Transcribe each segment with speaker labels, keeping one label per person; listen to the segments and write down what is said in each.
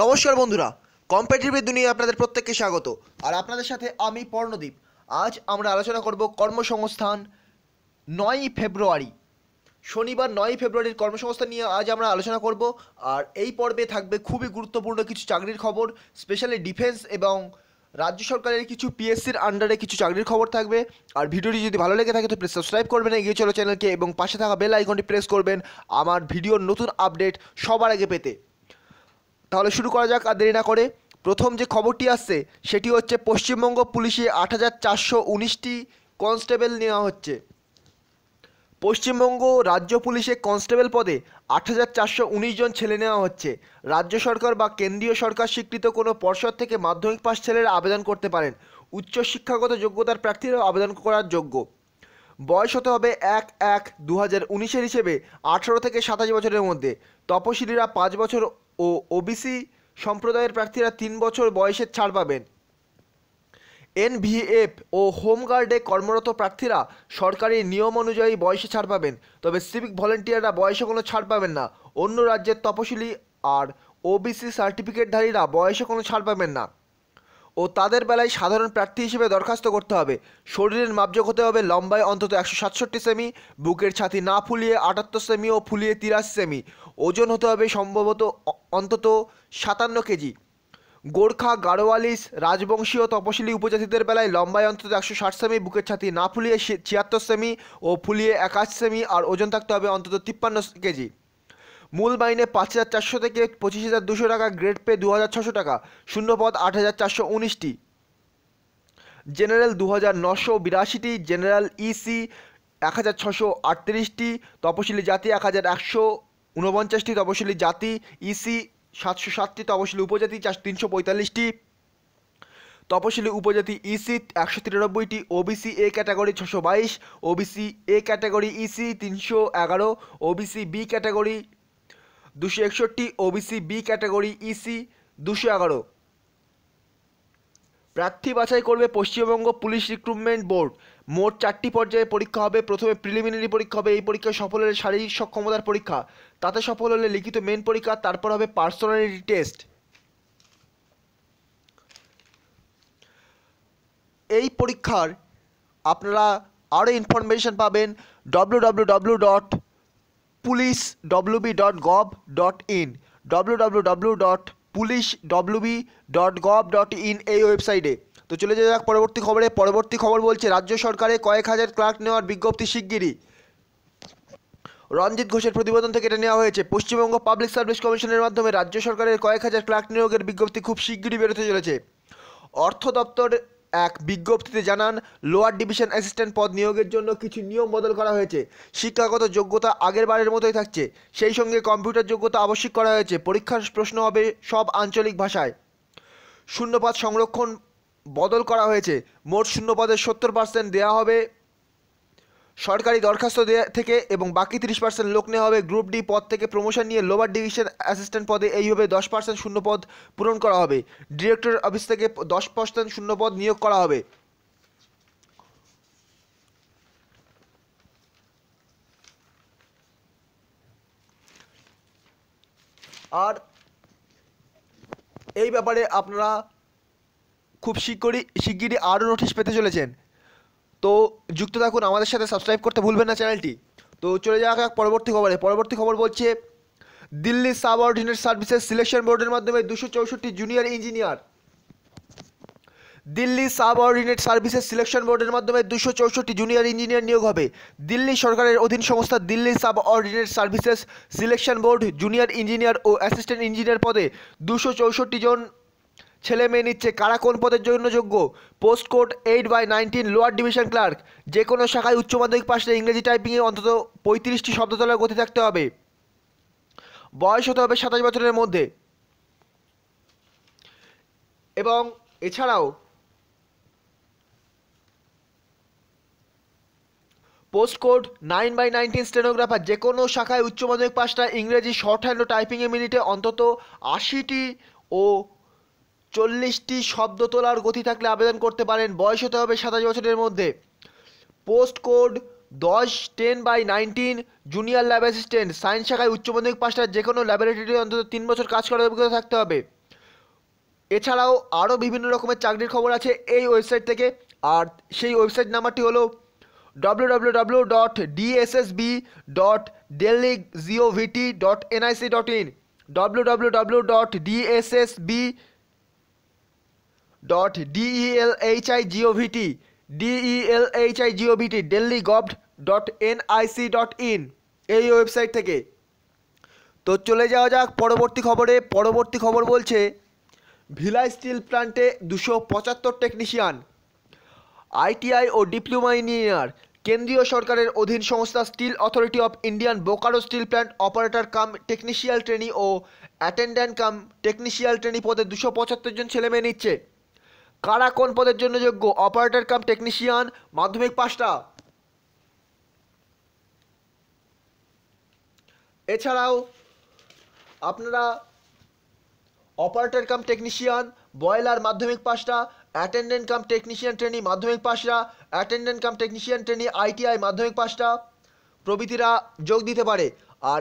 Speaker 1: নমস্কার বন্ধুরা কম্পিটিভ দুনিয়া আপনাদের প্রত্যেককে স্বাগত আর আপনাদের সাথে আমি পর্ণদীপ আজ আমরা আলোচনা করব কর্মসংস্থান নয় ফেব্রুয়ারি শনিবার নয় ফেব্রুয়ারির কর্মসংস্থান নিয়ে আজ আমরা আলোচনা করব আর এই পর্বে থাকবে খুবই গুরুত্বপূর্ণ কিছু চাকরির খবর স্পেশালি ডিফেন্স এবং রাজ্য সরকারের কিছু পিএসসির আন্ডারে কিছু চাকরির খবর থাকবে আর ভিডিওটি যদি ভালো লেগে থাকে তো প্লিজ সাবস্ক্রাইব করবেন এগিয়ে চলো চ্যানেলকে এবং পাশে থাকা বেল আইকনটি প্রেস করবেন আমার ভিডিওর নতুন আপডেট সবার আগে পেতে তাহলে শুরু করা যাক আর দেরি না করে প্রথম যে খবরটি আসছে সেটি হচ্ছে পশ্চিমবঙ্গ পুলিশে আট হাজার চারশো উনিশটি কনস্টেবল নেওয়া হচ্ছে পশ্চিমবঙ্গ রাজ্য পুলিশে কনস্টেবল পদে আট হাজার চারশো উনিশ জন ছেলে নেওয়া হচ্ছে রাজ্য সরকার বা কেন্দ্রীয় সরকার স্বীকৃত কোনো পর্ষদ থেকে মাধ্যমিক পাশ ছেলেরা আবেদন করতে পারেন উচ্চ শিক্ষাগত যোগ্যতার প্রার্থীরাও আবেদন করার যোগ্য বয়স হতে হবে এক এক দু হাজার উনিশের হিসেবে আঠেরো থেকে সাতাশ বছরের মধ্যে তপশিলীরা পাঁচ বছর ও ওবিসি সম্প্রদায়ের প্রার্থীরা তিন বছর বয়সের ছাড় পাবেন এনভিএফ ও হোমগার্ডে কর্মরত প্রার্থীরা সরকারি নিয়ম অনুযায়ী বয়সে ছাড় পাবেন তবে সিভিক ভলেন্টিয়াররা বয়সে কোনো ছাড় পাবেন না অন্য রাজ্যের তপশিলি আর ওবিসি সার্টিফিকেটধারীরা বয়সে কোনো ছাড় পাবেন না ও তাদের বেলায় সাধারণ প্রার্থী হিসেবে দরখাস্ত করতে হবে শরীরের মাপযোগ হতে হবে লম্বায় অন্তত একশো সাতষট্টি সেমি বুকের ছাতি না ফুলিয়ে আটাত্তর সেমি ও ফুলিয়ে তিরাশি সেমি ওজন হতে হবে সম্ভবত অন্তত সাতান্ন কেজি গোর্খা গাড়োয়ালিস রাজবংশী ও তপশিলি উপজাতিদের বেলায় লম্বায় অন্তত একশো ষাট সেমি বুকের ছাতি না ফুলিয়ে ছিয়াত্তর সেমি ও ফুলিয়ে একাশ সেমি আর ওজন থাকতে হবে অন্তত তিপ্পান্ন কেজি মূল বাইনে পাঁচ হাজার চারশো থেকে পঁচিশ হাজার দুশো টাকা গ্রেড পে দু হাজার ছশো টাকা শূন্যপদ আট হাজার চারশো উনিশটি জেনারেল দু হাজার নশো বিরাশিটি জেনারেল ইসি এক হাজার ছশো আটত্রিশটি তপশিলি জাতি এক হাজার একশো ঊনপঞ্চাশটি তপশিলি জাতি ইসি সাতশো সাতটি তপশিলি উপজাতি চার তিনশো পঁয়তাল্লিশটি তপশিলি উপজাতি ইসি একশো তিরানব্বইটি ওবিসি এ ক্যাটাগরি ছশো বাইশ ওবিসি এ ক্যাটাগরি ইসি তিনশো এগারো ওবিসি বি ক্যাটাগরি দুশো একষট্টি ওবিসি বি ক্যাটাগরি ইসি দুশো এগারো প্রার্থী বাছাই করবে পশ্চিমবঙ্গ পুলিশ রিক্রুটমেন্ট বোর্ড মোট চারটি পর্যায়ে পরীক্ষা হবে প্রথমে প্রিলিমিনারি পরীক্ষা হবে এই পরীক্ষায় সফল হলে শারীরিক সক্ষমতার পরীক্ষা তাতে সফল হলে লিখিত মেন পরীক্ষা তারপর হবে পার্সোনালিটি টেস্ট এই পরীক্ষার আপনারা আরও ইনফরমেশন পাবেন W W W dot police WB dot gov dot in W W W dot police WB dot gov dot in এই ওয়েবসাইটে তো চলে যাওয়া যাক পরবর্তী খবরে পরবর্তী খবর বলছে রাজ্য সরকারে কয়েক হাজার ক্লার্ক নেওয়ার বিজ্ঞপ্তি শিগগিরই রঞ্জিত ঘোষের প্রতিবেদন থেকে এটা নেওয়া হয়েছে পশ্চিমবঙ্গ পাবলিক সার্ভিস কমিশনের মাধ্যমে রাজ্য সরকারের কয়েক হাজার ক্লার্ক নিয়োগের বিজ্ঞপ্তি খুব শিগগিরই বেরোতে চলেছে অর্থ দপ্তর এক বিজ্ঞপ্তিতে জানান লোয়ার ডিভিশন অ্যাসিস্ট্যান্ট পদ নিয়োগের জন্য কিছু নিয়ম বদল করা হয়েছে শিক্ষাগত যোগ্যতা আগের বারের মতোই থাকছে সেই সঙ্গে কম্পিউটার যোগ্যতা আবশ্যিক করা হয়েছে পরীক্ষার প্রশ্ন হবে সব আঞ্চলিক ভাষায় শূন্যপাত সংরক্ষণ বদল করা হয়েছে মোট শূন্যপদের সত্তর পার্সেন্ট দেওয়া হবে সরকারি দরখাস্ত দেওয়া থেকে এবং বাকি তিরিশ পার্সেন্ট লোক নেওয়া হবে গ্রুপ ডি পদ থেকে প্রমোশন নিয়ে লোয়ার ডিভিশন অ্যাসিস্ট্যান্ট পদে এইভাবে দশ পার্সেন্ট শূন্য পদ পূরণ করা হবে ডিরেক্টর অফিস থেকে দশ পার্সেন্ট শূন্য পদ নিয়োগ করা হবে আর এই ব্যাপারে আপনারা খুব শীঘ্রই শিগগিরই আরও নোটিশ পেতে চলেছেন তো যুক্ত থাকুন আমাদের সাথে সাবস্ক্রাইব করতে ভুলবেন না চ্যানেলটি তো চলে যাওয়া যাক পরবর্তী খবরে পরবর্তী খবর বলছে দিল্লি অর্ডিনেট সার্ভিসেস সিলেকশন বোর্ডের মাধ্যমে দুশো চৌষট্টি junior engineer Delhi ordinate services selection বোর্ডের মাধ্যমে দুশো চৌষট্টি জুনিয়র ইঞ্জিনিয়ার নিয়োগ হবে দিল্লি সরকারের অধীন সংস্থা Delhi ordinate services selection board junior engineer ও অ্যাসিস্ট্যান্ট ইঞ্জিনিয়ার পদে দুশো চৌষট্টি জন ছেলে মেয়ে নিচ্ছে কারা কোন পদের জন্য যোগ্য post code eight by nineteen lower division clerk যে কোনো শাখায় উচ্চ মাধ্যমিক পাশে ইংরেজি টাইপিংয়ে অন্তত পঁয়ত্রিশটি শব্দতলার গতি থাকতে হবে বয়স হতে হবে সাতাশ বছরের মধ্যে এবং এছাড়াও post code nine by nineteen stenographer যে কোনো শাখায় উচ্চ মাধ্যমিক পাশটা ইংরেজি শর্ট হ্যান্ড ও টাইপিংয়ে মিনিটে অন্তত আশিটি ও চল্লিশটি শব্দ তোলার গতি থাকলে আবেদন করতে পারেন বয়স হতে হবে সাতাশ বছরের মধ্যে পোস্ট কোড দশ ten by nineteen junior lab assistant science শাখায় উচ্চ মাধ্যমিক পাশটা যে কোনো ল্যাবরেটরি অন্তত তিন বছর কাজ করার অভিজ্ঞতা থাকতে হবে এছাড়াও আরও বিভিন্ন রকমের চাকরির খবর আছে এই ওয়েবসাইট থেকে আর সেই ওয়েবসাইট নাম্বারটি হলো W W W dot DSSB dot Delhi GOVT dot NIC dot in W W W dot DSSB dot DELHI GOVT DELHI GOVT Delhi gov dot NIC dot in এই ওয়েবসাইট থেকে তো চলে যাওয়া যাক পরবর্তী খবরে পরবর্তী খবর বলছে ভিলাই স্টিল প্ল্যান্টে দুশো পঁচাত্তর টেকনিশিয়ান আইটিআই ও ডিপ্লোমা ইঞ্জিনিয়ার কেন্দ্রীয় সরকারের অধীন সংস্থা steel authority of Indian Bokaro steel plant operator cum technical trainee ও অ্যাটেন্ড্যান্ট কাম টেকনিশিয়াল ট্রেনি পদে দুশো পঁচাত্তর জন ছেলেমেয়ে নিচ্ছে কারা কোন পদের জন্য যোগ্য অপারেটর কাম টেকনিশিয়ান মাধ্যমিক পাঁচটা এছাড়াও আপনারা অপারেটর কাম টেকনিশিয়ান বয়লার মাধ্যমিক পাঁচটা অ্যাটেন্ডেন্ট কাম টেকনিশিয়ান ট্রেনি মাধ্যমিক পাঁচটা attendant cum technician trainee ITI মাধ্যমিক পাঁচটা প্রভৃতিরা যোগ দিতে পারে আর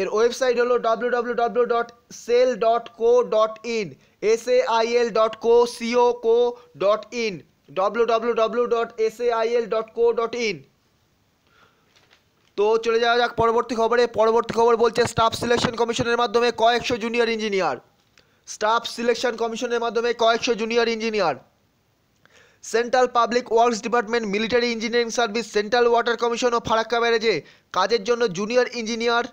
Speaker 1: এর ওয়েবসাইট হলো W W W dot SAIL dot co dot in S A I L dot co CO co dot in W W W dot S A I L dot co dot in তো চলে যাওয়া যাক পরবর্তী খবরে পরবর্তী খবর বলছে staff selection কমিশনের মাধ্যমে কয়েকশো জুনিয়র ইঞ্জিনিয়ার স্টাফ সিলেকশন কমিশনের মাধ্যমে কয়েকশো junior engineer central public works department military engineering service central water commission ও ফারাক্কা ব্যারেজে কাজের জন্য junior engineer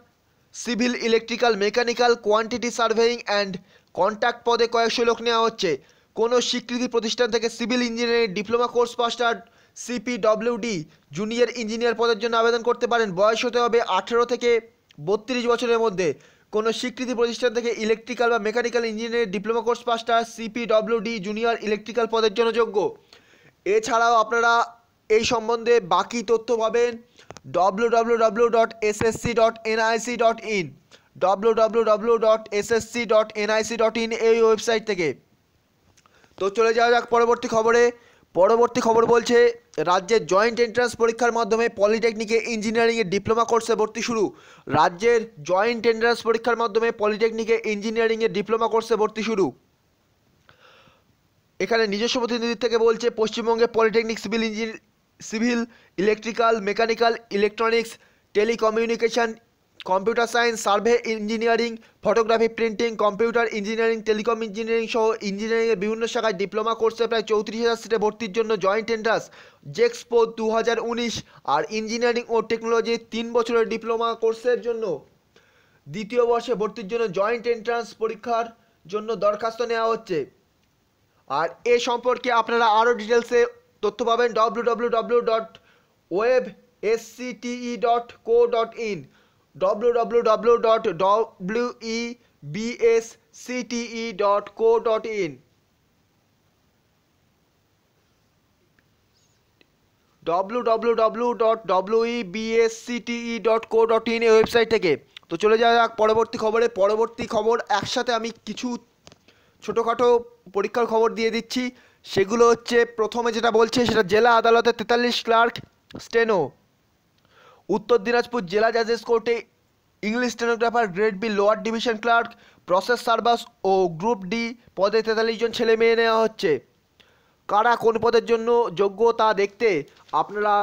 Speaker 1: civil electrical mechanical quantity surveying and contact পদে কয়েকশো লোক নেওয়া হচ্ছে কোনো স্বীকৃতি প্রতিষ্ঠান থেকে সিভিল ইঞ্জিনিয়ারিং ডিপ্লোমা কোর্স পাস্টার সিপিডব্লিউডি জুনিয়র ইঞ্জিনিয়ার পদের জন্য আবেদন করতে পারেন বয়স হতে হবে আঠেরো থেকে বত্রিশ বছরের মধ্যে কোনো স্বীকৃতি প্রতিষ্ঠান থেকে ইলেকট্রিক্যাল বা মেকানিক্যাল ইঞ্জিনিয়ারিং ডিপ্লোমা কোর্স পাস্টার সিপিডব্লিউডি জুনিয়র ইলেকট্রিক্যাল পদের জন্য যোগ্য এছাড়াও আপনারা এই সম্বন্ধে বাকি তথ্য পাবেন www.ssc.nic.in www.ssc.nic.in এই ওয়েবসাইট থেকে তো চলে যাওয়া যাক পরবর্তী খবরে পরবর্তী খবর বলছে রাজ্যের জয়েন্ট এন্ট্রান্স পরীক্ষার মাধ্যমে পলিটেকনিকে ইঞ্জিনিয়ারিংয়ে ডিপ্লোমা কোর্সে ভর্তি শুরু রাজ্যের জয়েন্ট এন্ট্রান্স পরীক্ষার মাধ্যমে পলিটেকনিকে ইঞ্জিনিয়ারিংয়ে ডিপ্লোমা কোর্সে ভর্তি শুরু এখানে নিজস্ব প্রতিনিধি থেকে বলছে পশ্চিমবঙ্গে polytechnic civil engineer civil electrical mechanical electronics telecommunication computer science survey engineering photography printing computer engineering telecom engineering সহ ইঞ্জিনিয়ারিংয়ের বিভিন্ন শাখায় ডিপ্লোমা কোর্সে প্রায় চৌত্রিশ হাজার সিটে ভর্তির জন্য জয়েন্ট এন্ট্রান্স জেক্সপো দু আর ইঞ্জিনিয়ারিং ও টেকনোলজি তিন বছরের ডিপ্লোমা কোর্সের জন্য দ্বিতীয় বর্ষে ভর্তির জন্য জয়েন্ট এন্ট্রান্স পরীক্ষার জন্য দরখাস্ত নেওয়া হচ্ছে আর এ সম্পর্কে আপনারা আরও ডিটেলসে তথ্য পাবেন W W W dot web S C SCTE dot co dot in W W W dot W E B S C BSCTE dot co dot in dot dot E B S C co www.webscte.co.in এই website থেকে তো চলে যাওয়া যাক পরবর্তী খবরে পরবর্তী খবর একসাথে আমি কিছু ছোটোখাটো পরীক্ষার খবর দিয়ে দিচ্ছি সেগুলো হচ্ছে প্রথমে যেটা বলছে সেটা জেলা আদালতে তেতাল্লিশ ক্লার্ক স্টেনো উত্তর দিনাজপুর জেলা জাজেস কোর্টে English stenographer grade B lower division clerk process server ও গ্রুপ ডি পদে তেতাল্লিশ জন ছেলে মেয়ে নেওয়া হচ্ছে কারা কোন পদের জন্য যোগ্য তা দেখতে আপনারা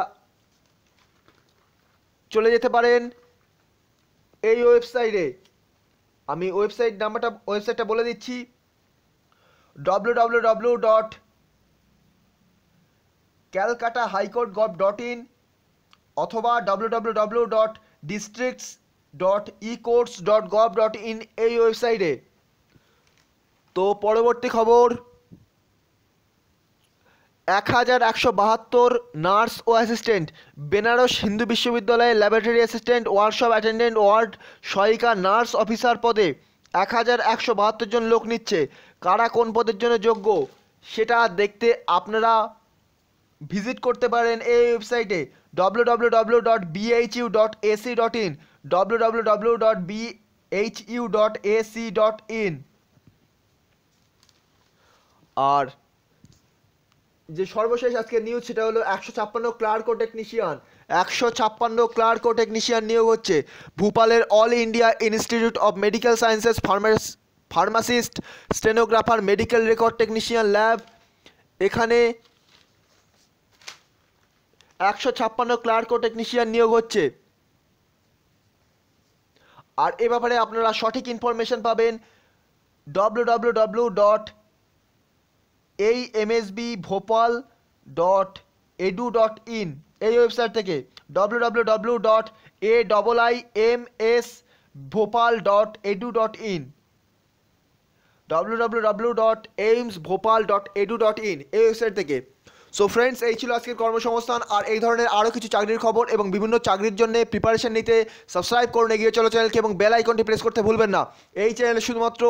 Speaker 1: চলে যেতে পারেন এই ওয়েবসাইটে আমি ওয়েবসাইট নাম্বারটা ওয়েবসাইটটা বলে দিচ্ছি W W W dot Calcutta high court gov dot in অথবা W W dot districts dot E courts dot gov dot in এই ওয়েবসাইটে তো পরবর্তী খবর এক হাজার একশো বাহাত্তর নার্স ও অ্যাসিস্ট্যান্ট বেনারস হিন্দু বিশ্ববিদ্যালয়ে laboratory assistant workshop attendant ward সহায়িকা নার্স অফিসার পদে এক হাজার একশো বাহাত্তর জন লোক নিচ্ছে কারা কোন পদের জন্য যোগ্য সেটা দেখতে আপনারা ভিজিট করতে পারেন এই ওয়েবসাইটে W W W dot BHU dot AC dot in W W W dot BHU dot AC dot in আর যে সর্বশেষ আজকে নিউজ সেটা হলো একশো ছাপ্পান্ন ক্লার্কো টেকনিশিয়ান একশো ছাপ্পান্ন ক্লার্কো টেকনিশিয়ান নিয়োগ হচ্ছে ভূপালের all India institute of medical sciences ফার্মাস pharmacist stenographer medical record technician lab এখানে একশো ছাপ্পান্ন ক্লার্ক ও টেকনিশিয়ান নিয়োগ হচ্ছে আর এ ব্যাপারে আপনারা সঠিক ইনফরমেশন পাবেন ডব্লু ডব্লু ডব্লু ডট এই MSB Bhopal dot edu dot in এই ওয়েবসাইট থেকে W W W dot A double I M S Bhopal dot edu dot in W W W dot AIIMS Bhopal dot edu dot in এই website থেকে so friends এই ছিল আজকের কর্মসংস্থান আর এই ধরনের আরও কিছু চাকরির খবর এবং বিভিন্ন চাকরির জন্য প্রিপারেশন নিতে সাবস্ক্রাইব করুন এগিয়ে চলো চ্যানেলকে এবং বেল আইকনটি প্রেস করতে ভুলবেন না এই চ্যানেলে শুধুমাত্র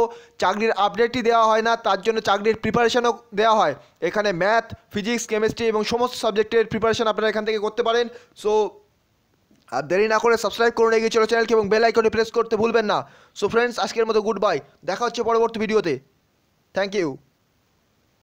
Speaker 1: চাকরির আপডেটই দেওয়া হয় না তার জন্য চাকরির প্রিপারেশনও দেওয়া হয় এখানে ম্যাথ ফিজিক্স কেমিস্ট্রি এবং সমস্ত সাবজেক্টের প্রিপারেশন আপনারা এখান থেকে করতে পারেন সো আর দেরি না করে সাবস্ক্রাইব করুন এগিয়ে চলো চ্যানেলকে এবং বেল আইকনটি প্রেস করতে ভুলবেন না সো ফ্রেন্ডস আজকের মতো গুড বাই দেখা হচ্ছে পরবর্তী ভিডিওতে থ্যাংক ইউ